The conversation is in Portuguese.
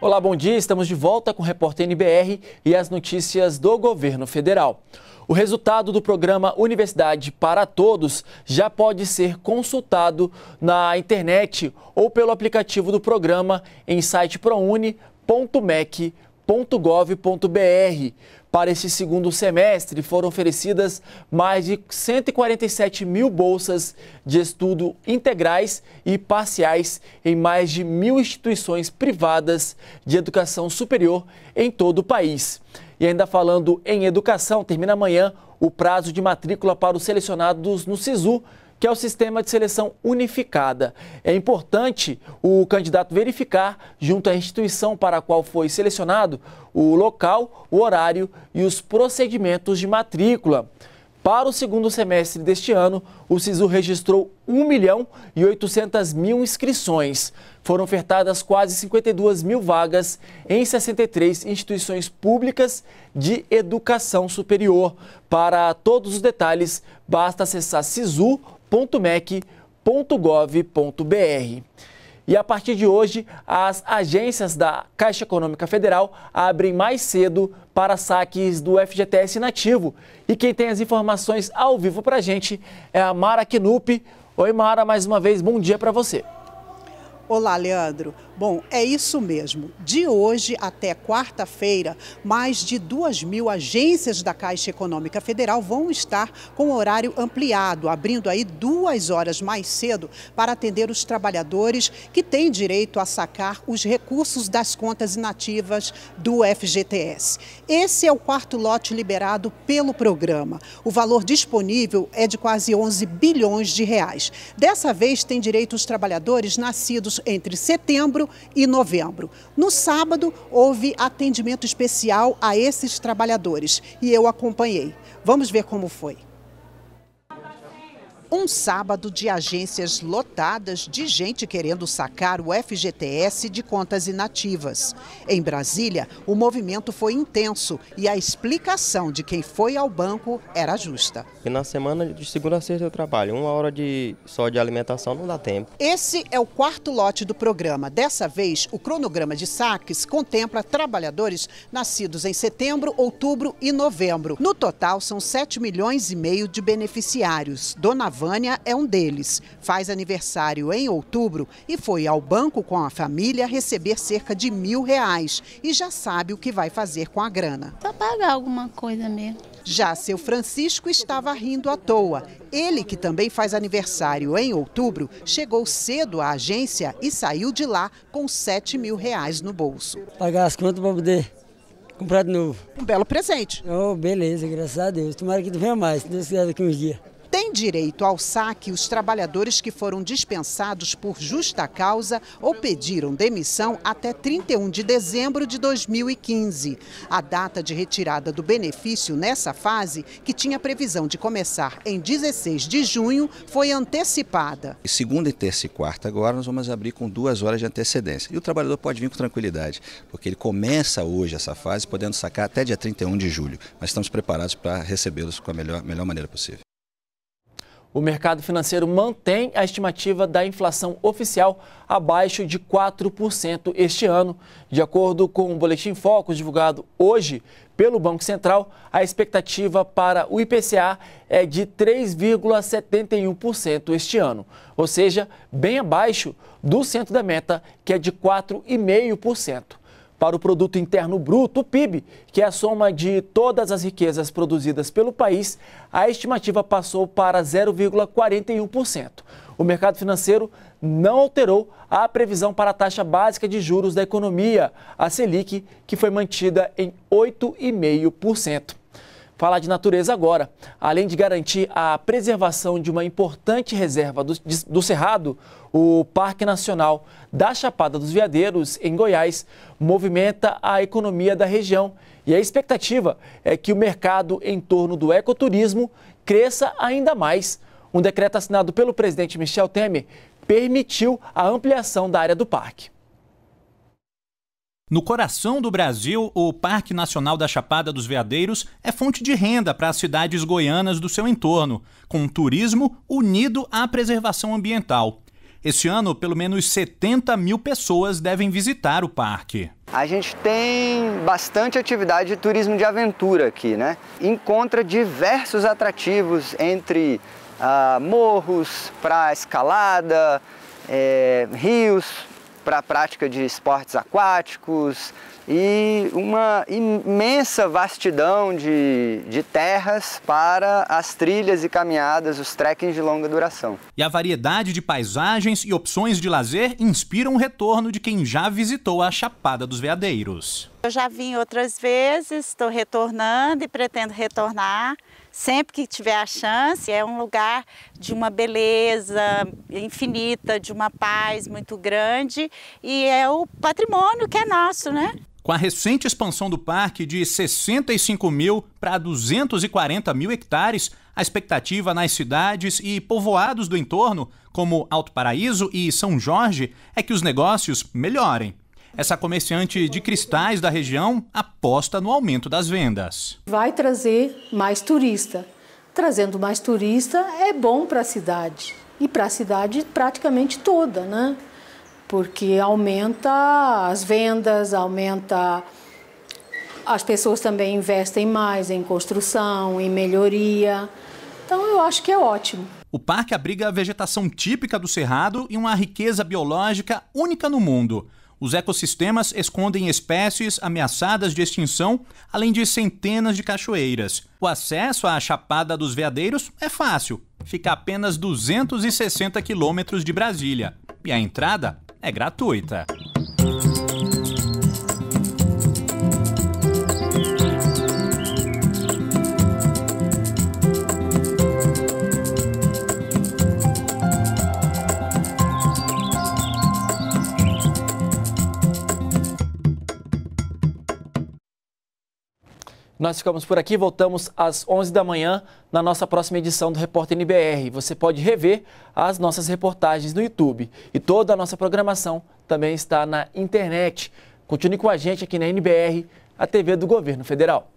Olá, bom dia. Estamos de volta com o repórter NBR e as notícias do governo federal. O resultado do programa Universidade para Todos já pode ser consultado na internet ou pelo aplicativo do programa em site proune.mec.br. .gov.br. Para este segundo semestre, foram oferecidas mais de 147 mil bolsas de estudo integrais e parciais em mais de mil instituições privadas de educação superior em todo o país. E ainda falando em educação, termina amanhã o prazo de matrícula para os selecionados no SISU que é o sistema de seleção unificada. É importante o candidato verificar, junto à instituição para a qual foi selecionado, o local, o horário e os procedimentos de matrícula. Para o segundo semestre deste ano, o Cisu registrou 1 milhão e 800 mil inscrições. Foram ofertadas quase 52 mil vagas em 63 instituições públicas de educação superior. Para todos os detalhes, basta acessar sisu.com www.mec.gov.br. E a partir de hoje, as agências da Caixa Econômica Federal abrem mais cedo para saques do FGTS nativo. E quem tem as informações ao vivo para a gente é a Mara Knup. Oi, Mara, mais uma vez, bom dia para você. Olá, Leandro. Bom, é isso mesmo. De hoje até quarta-feira, mais de 2 mil agências da Caixa Econômica Federal vão estar com horário ampliado, abrindo aí duas horas mais cedo para atender os trabalhadores que têm direito a sacar os recursos das contas inativas do FGTS. Esse é o quarto lote liberado pelo programa. O valor disponível é de quase 11 bilhões de reais. Dessa vez, tem direito os trabalhadores nascidos entre setembro e novembro. No sábado, houve atendimento especial a esses trabalhadores e eu acompanhei. Vamos ver como foi. Um sábado de agências lotadas de gente querendo sacar o FGTS de contas inativas. Em Brasília, o movimento foi intenso e a explicação de quem foi ao banco era justa. E na semana de segunda a sexta eu trabalho, uma hora de só de alimentação não dá tempo. Esse é o quarto lote do programa. Dessa vez, o cronograma de saques contempla trabalhadores nascidos em setembro, outubro e novembro. No total, são 7 milhões e meio de beneficiários. Dona Vânia é um deles. Faz aniversário em outubro e foi ao banco com a família receber cerca de mil reais e já sabe o que vai fazer com a grana. Para pagar alguma coisa mesmo. Já seu Francisco estava rindo à toa. Ele, que também faz aniversário em outubro, chegou cedo à agência e saiu de lá com 7 mil reais no bolso. Pagar as contas para poder comprar de novo. Um belo presente. Oh, beleza, graças a Deus. Tomara que tu venha mais, se Deus quiser daqui uns dias direito ao saque os trabalhadores que foram dispensados por justa causa ou pediram demissão até 31 de dezembro de 2015. A data de retirada do benefício nessa fase, que tinha previsão de começar em 16 de junho, foi antecipada. Segunda, terça e quarta agora nós vamos abrir com duas horas de antecedência. E o trabalhador pode vir com tranquilidade, porque ele começa hoje essa fase podendo sacar até dia 31 de julho. Mas estamos preparados para recebê-los com a melhor, melhor maneira possível. O mercado financeiro mantém a estimativa da inflação oficial abaixo de 4% este ano. De acordo com o Boletim Focus divulgado hoje pelo Banco Central, a expectativa para o IPCA é de 3,71% este ano, ou seja, bem abaixo do centro da meta, que é de 4,5% para o Produto Interno Bruto, o PIB, que é a soma de todas as riquezas produzidas pelo país, a estimativa passou para 0,41%. O mercado financeiro não alterou a previsão para a taxa básica de juros da economia, a Selic, que foi mantida em 8,5%. Falar de natureza agora. Além de garantir a preservação de uma importante reserva do, do Cerrado, o Parque Nacional da Chapada dos Veadeiros, em Goiás, movimenta a economia da região. E a expectativa é que o mercado em torno do ecoturismo cresça ainda mais. Um decreto assinado pelo presidente Michel Temer permitiu a ampliação da área do parque. No coração do Brasil, o Parque Nacional da Chapada dos Veadeiros é fonte de renda para as cidades goianas do seu entorno, com um turismo unido à preservação ambiental. Este ano, pelo menos 70 mil pessoas devem visitar o parque. A gente tem bastante atividade de turismo de aventura aqui, né? Encontra diversos atrativos entre ah, morros, para escalada, é, rios, para a prática de esportes aquáticos e uma imensa vastidão de, de terras para as trilhas e caminhadas, os trekkings de longa duração. E a variedade de paisagens e opções de lazer inspiram o retorno de quem já visitou a Chapada dos Veadeiros. Eu já vim outras vezes, estou retornando e pretendo retornar sempre que tiver a chance, é um lugar de uma beleza infinita, de uma paz muito grande e é o patrimônio que é nosso, né? Com a recente expansão do parque de 65 mil para 240 mil hectares, a expectativa nas cidades e povoados do entorno, como Alto Paraíso e São Jorge, é que os negócios melhorem. Essa comerciante de cristais da região aposta no aumento das vendas. Vai trazer mais turista. Trazendo mais turista é bom para a cidade e para a cidade praticamente toda, né? Porque aumenta as vendas, aumenta as pessoas também investem mais em construção, em melhoria. Então eu acho que é ótimo. O parque abriga a vegetação típica do cerrado e uma riqueza biológica única no mundo. Os ecossistemas escondem espécies ameaçadas de extinção, além de centenas de cachoeiras. O acesso à Chapada dos Veadeiros é fácil, fica a apenas 260 quilômetros de Brasília, e a entrada é gratuita. Nós ficamos por aqui, voltamos às 11 da manhã na nossa próxima edição do Repórter NBR. Você pode rever as nossas reportagens no YouTube e toda a nossa programação também está na internet. Continue com a gente aqui na NBR, a TV do Governo Federal.